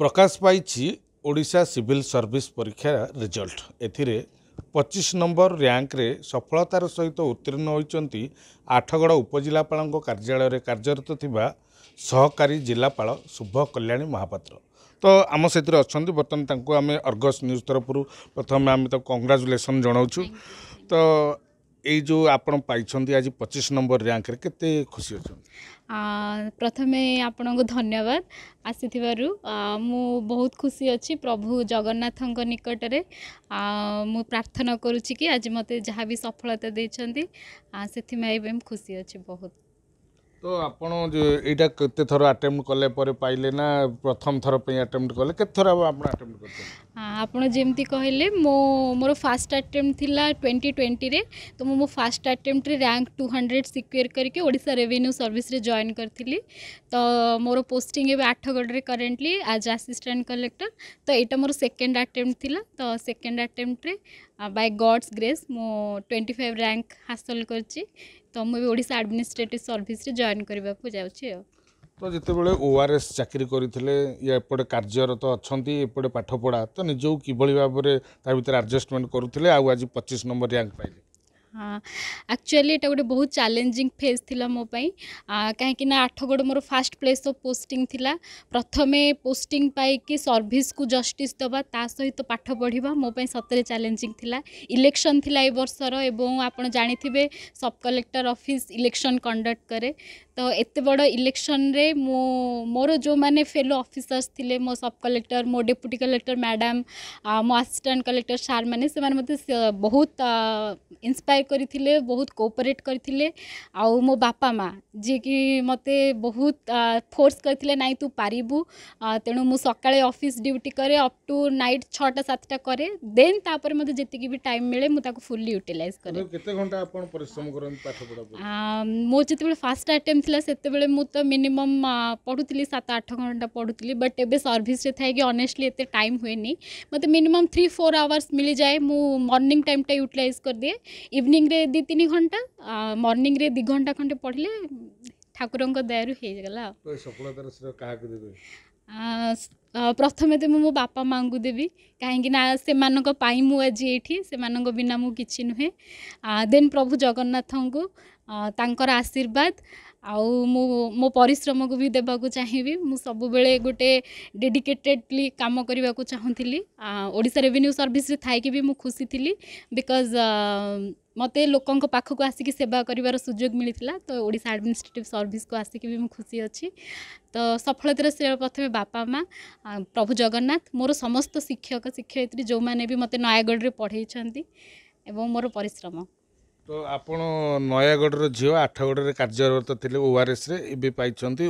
ପ୍ରକାଶ ପାଇଛି Odisha civil service ପରୀକ୍ଷା result ଏଥିରେ ପଚିଶ ନମ୍ବର ର୍ୟାଙ୍କରେ ସଫଳତାର ସହିତ ଉତ୍ତୀର୍ଣ୍ଣ ହୋଇଛନ୍ତି ଆଠଗଡ଼ ଉପଜିଲ୍ଲାପାଳଙ୍କ କାର୍ଯ୍ୟାଳୟରେ କାର୍ଯ୍ୟରତ ଥିବା ସହକାରୀ ଜିଲ୍ଲାପାଳ ଶୁଭ କଲ୍ୟାଣୀ ମହାପାତ୍ର ତ ଆମ ସେଥିରେ ଅଛନ୍ତି ବର୍ତ୍ତମାନ ତାଙ୍କୁ ଆମେ ଅର୍ଗସ୍ ନ୍ୟୁଜ୍ ତରଫରୁ ପ୍ରଥମେ ଆମେ ତାକୁ କଂଗ୍ରାଚୁଲେସନ୍ ଜଣାଉଛୁ ତ এই ଯେଉଁ ଆପଣ ପାଇଛନ୍ତି ଆଜି ପଚିଶ ନମ୍ବର ର୍ୟାଙ୍କରେ କେତେ ଖୁସି ଅଛନ୍ତି ପ୍ରଥମେ ଆପଣଙ୍କୁ ଧନ୍ୟବାଦ ଆସିଥିବାରୁ ମୁଁ ବହୁତ ଖୁସି ଅଛି ପ୍ରଭୁ ଜଗନ୍ନାଥଙ୍କ ନିକଟରେ ମୁଁ ପ୍ରାର୍ଥନା କରୁଛି କି ଆଜି ମୋତେ ଯାହା ବି ସଫଳତା ଦେଇଛନ୍ତି ସେଥିପାଇଁ ମୁଁ ଖୁସି ଅଛି ବହୁତ তো ଆପଣ ଏଇଟା କେତେ ଥର ଆଟେମ୍ପ୍ଟ କଲେ ପରେ ପାଇଲେ ନା ପ୍ରଥମ ଥର ପାଇଁ ଆଟେମ୍ପ୍ଟ କଲେ କେତେ ଥର ଆପଣ ଆଟେମ୍ପ୍ଟ କରିଛନ୍ତି ଆପଣ ଯେମିତି କହିଲେ ମୋ ମୋର ଫାଷ୍ଟ ଆଟେମ୍ପ୍ଟ ଥିଲା ଟ୍ୱେଣ୍ଟି ଟ୍ୱେଣ୍ଟିରେ ତ ମୁଁ ମୋ ଫାଷ୍ଟ ଆଟେମ୍ପ୍ଟରେ ର୍ୟାଙ୍କ ଟୁ ହଣ୍ଡ୍ରେଡ଼ ସିକ୍ୟୁର କରିକି ଓଡ଼ିଶା ରେଭିନ୍ୟୁ ସର୍ଭିସରେ ଜଏନ୍ କରିଥିଲି ତ ମୋର ପୋଷ୍ଟିଂ ଏବେ ଆଠଗଡ଼ରେ କରେଣ୍ଟଲି ଆଜ୍ ଆସିଷ୍ଟାଣ୍ଟ କଲେକ୍ଟର ତ ଏଇଟା ମୋର ସେକେଣ୍ଡ ଆଟେମ୍ପ୍ଟ ଥିଲା ତ ସେକେଣ୍ଡ ଆଟେମ୍ପ୍ଟରେ ବାଇ ଗଡ଼୍ସ ଗ୍ରେସ୍ ମୁଁ ଟ୍ୱେଣ୍ଟି ଫାଇଭ୍ ର୍ୟାଙ୍କ ହାସଲ କରିଛି ତ ମୁଁ ଏବେ ଓଡ଼ିଶା ଆଡ଼ମିନିଷ୍ଟ୍ରେଟିଭ୍ ସର୍ଭିସରେ ଜଏନ୍ କରିବାକୁ ଯାଉଛି ଆଉ ତ ଯେତେବେଳେ ଓ ଆର୍ ଏସ୍ ଚାକିରି କରିଥିଲେ ଏପଟେ କାର୍ଯ୍ୟରତ ଅଛନ୍ତି ଏପଟେ ପାଠପଢ଼ା ତ ନିଜକୁ କିଭଳି ଭାବରେ ତା ଭିତରେ ଆଡ଼ଜଷ୍ଟମେଣ୍ଟ କରୁଥିଲେ ଆଉ ଆଜି ପଚିଶ ନମ୍ବର ରାଙ୍କ ପାଇଲେ ହଁ ଆକ୍ଚୁଆଲି ଏଇଟା ଗୋଟେ ବହୁତ ଚ୍ୟାଲେଞ୍ଜିଂ ଫେଜ୍ ଥିଲା ମୋ ପାଇଁ କାହିଁକିନା ଆଠଗଡ଼ ମୋର ଫାଷ୍ଟ ପ୍ଲେସ୍ ଅଫ୍ ପୋଷ୍ଟିଂ ଥିଲା ପ୍ରଥମେ ପୋଷ୍ଟିଂ ପାଇକି ସର୍ଭିସକୁ ଜଷ୍ଟିସ୍ ଦେବା ତା ସହିତ ପାଠ ପଢ଼ିବା ମୋ ପାଇଁ ସତରେ ଚ୍ୟାଲେଞ୍ଜିଂ ଥିଲା ଇଲେକ୍ସନ୍ ଥିଲା ଏ ବର୍ଷର ଏବଂ ଆପଣ ଜାଣିଥିବେ sub collector office election conduct କରେ ତ ଏତେ ବଡ଼ ଇଲେକ୍ସନ୍ରେ ମୁଁ ମୋର ଯେଉଁମାନେ ଫେଲୋ ଅଫିସର୍ସ ଥିଲେ ମୋ ସବ୍ କଲେକ୍ଟର ମୋ ଡେପୁଟି କଲେକ୍ଟର ମ୍ୟାଡ଼ାମ୍ ମୋ ଆସିଷ୍ଟାଣ୍ଟ କଲେକ୍ଟର ସାର୍ମାନେ ସେମାନେ ମୋତେ ବହୁତ ଇନ୍ସପାୟାର କରିଥିଲେ ବହୁତ କୋଅପରେଟ୍ କରିଥିଲେ ଆଉ ମୋ ବାପା ମା' ଯିଏକି ମୋତେ ବହୁତ ଫୋର୍ସ କରିଥିଲେ ନାଇଁ ତୁ ପାରିବୁ ତେଣୁ ମୁଁ ସକାଳେ ଅଫିସ୍ ଡ୍ୟୁଟି କରେ ଅପ୍ ଟୁ ନାଇଟ୍ ଛଅଟା ସାତଟା କରେ ଦେନ୍ ତାପରେ ମୋତେ ଯେତିକି ବି ଟାଇମ୍ ମିଳେ ମୁଁ ତାକୁ ଫୁଲି ୟୁଟିଲାଇଜ୍ କରେ କେତେ ଘଣ୍ଟା ଆପଣ ପରିଶ୍ରମ କରନ୍ତି ପାଠ ପଢ଼ା ମୁଁ ଯେତେବେଳେ ଫାର୍ଷ୍ଟ ଆଟେମ୍ପ୍ଟ ला से मिनिमम पढ़ु थी सत आठ घंटा पढ़ु थी बट ए सर्स कि अनेस्टली एत टाइम हुए नहीं मत मिनिमम थ्री फोर आवर्स मिल जाए मुझे मर्णिंग टाइम टाइम यूटिलाइज कर दिए इवनिंग रे दि तीन घंटा मर्णिंग दि घंटा खंडे पढ़ले ठाकुर दया ପ୍ରଥମେ ତ ମୁଁ ମୋ ବାପା ମାଆଙ୍କୁ ଦେବି କାହିଁକିନା ସେମାନଙ୍କ ପାଇଁ ମୁଁ ଆଜି ଏଇଠି ସେମାନଙ୍କ ବିନା ମୁଁ କିଛି ନୁହେଁ ଦେନ୍ ପ୍ରଭୁ ଜଗନ୍ନାଥଙ୍କୁ ତାଙ୍କର ଆଶୀର୍ବାଦ ଆଉ ମୁଁ ମୋ ପରିଶ୍ରମକୁ ବି ଦେବାକୁ ଚାହିଁବି ମୁଁ ସବୁବେଳେ ଗୋଟେ ଡେଡିକେଟେଡ଼ଲି କାମ କରିବାକୁ ଚାହୁଁଥିଲି ଓଡ଼ିଶା ରେଭିନ୍ୟୁ ସର୍ଭିସରେ ଥାଇକି ବି ମୁଁ ଖୁସି ଥିଲି ବିକଜ୍ ମୋତେ ଲୋକଙ୍କ ପାଖକୁ ଆସିକି ସେବା କରିବାର ସୁଯୋଗ ମିଳିଥିଲା ତ ଓଡ଼ିଶା ଆଡ଼ମିନିଷ୍ଟ୍ରେଟିଭ୍ ସର୍ଭିସକୁ ଆସିକି ବି ମୁଁ ଖୁସି ଅଛି ତ ସଫଳତାର ଶ୍ରେୟ ପ୍ରଥମେ ବାପା ମାଆ ପ୍ରଭୁ ଜଗନ୍ନାଥ ମୋର ସମସ୍ତ ଶିକ୍ଷକ ଶିକ୍ଷୟିତ୍ରୀ ଯେଉଁମାନେ ବି ମୋତେ ନୟାଗଡ଼ରେ ପଢ଼େଇଛନ୍ତି ଏବଂ ମୋର ପରିଶ୍ରମ ତ ଆପଣ ନୟାଗଡ଼ର ଝିଅ ଆଠଗଡ଼ରେ କାର୍ଯ୍ୟରତ ଥିଲେ ଓଆର୍ଏସ୍ରେ ଏବେ ପାଇଛନ୍ତି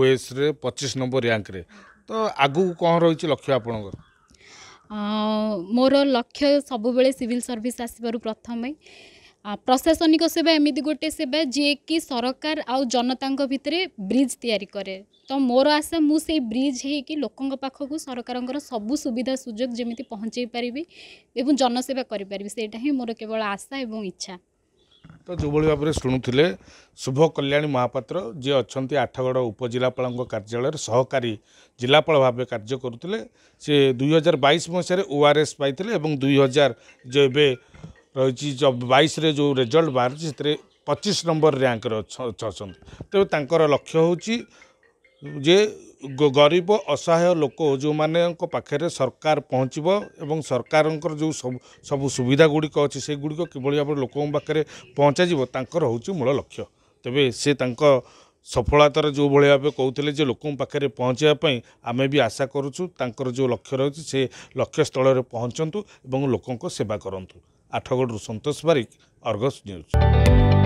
ଓଏସ୍ରେ ପଚିଶ ନମ୍ବର ର୍ୟାଙ୍କରେ ତ ଆଗକୁ କ'ଣ ରହିଛି ଲକ୍ଷ୍ୟ ଆପଣଙ୍କର ମୋର ଲକ୍ଷ୍ୟ ସବୁବେଳେ ସିଭିଲ୍ ସର୍ଭିସ୍ ଆସିବାରୁ ପ୍ରଥମେ ପ୍ରଶାସନିକ ସେବା ଏମିତି ଗୋଟେ ସେବା ଯିଏକି ସରକାର ଆଉ ଜନତାଙ୍କ ଭିତରେ ବ୍ରିଜ୍ ତିଆରି କରେ তো মোৰ আশা মুছেই ব্ৰিজ হৈ যে লোকৰ পাখকক চৰকাৰৰ সকলো সুবিধা সুযগ যেতি পহচাই পৰিবি এবুন জনসেৱা কৰি পৰিবি সেইটাহে মোৰ কেৱল আশা এবুন ইচ্ছা তো জুবলি বাবে শুনুতলে শুভ কল্যাণী মহাপাত্ৰ যে অছন্তি আঠগড় উপজিলাপলংৰ কাৰ্যালয়ৰ সহকাৰী জিলাপলভাৱে কাৰ্য কৰুতলে সে 2022 মছৰে ওৰএছ পাইতলে এবুন 2000 জয়বে ৰহিছি 22 ৰে যো রেজাল্ট বাৰি তেৰে 25 নম্বৰ ৰেংক ৰ ছছন্ত তে তংকৰ লক্ষ্য হউচি ଯେ ଗରିବ ଅସହାୟ ଲୋକ ଯେଉଁମାନଙ୍କ ପାଖରେ ସରକାର ପହଞ୍ଚିବ ଏବଂ ସରକାରଙ୍କର ଯେଉଁ ସବୁ ସବୁ ସୁବିଧା ଗୁଡ଼ିକ ଅଛି ସେଗୁଡ଼ିକ କିଭଳି ଭାବରେ ଲୋକଙ୍କ ପାଖରେ ପହଞ୍ଚାଯିବ ତାଙ୍କର ହେଉଛି ମୂଳ ଲକ୍ଷ୍ୟ ତେବେ ସେ ତାଙ୍କ ସଫଳତାର ଯେଉଁଭଳି ଭାବେ କହୁଥିଲେ ଯେ ଲୋକଙ୍କ ପାଖରେ ପହଞ୍ଚିବା ପାଇଁ ଆମେ ବି ଆଶା କରୁଛୁ ତାଙ୍କର ଯେଉଁ ଲକ୍ଷ୍ୟ ରହିଛି ସେ ଲକ୍ଷ୍ୟସ୍ଥଳରେ ପହଞ୍ଚନ୍ତୁ ଏବଂ ଲୋକଙ୍କ ସେବା କରନ୍ତୁ ଆଠଗଡ଼ରୁ ସନ୍ତୋଷ ବାରିକ ଅର୍ଗସ୍ ନ୍ୟୁଜ୍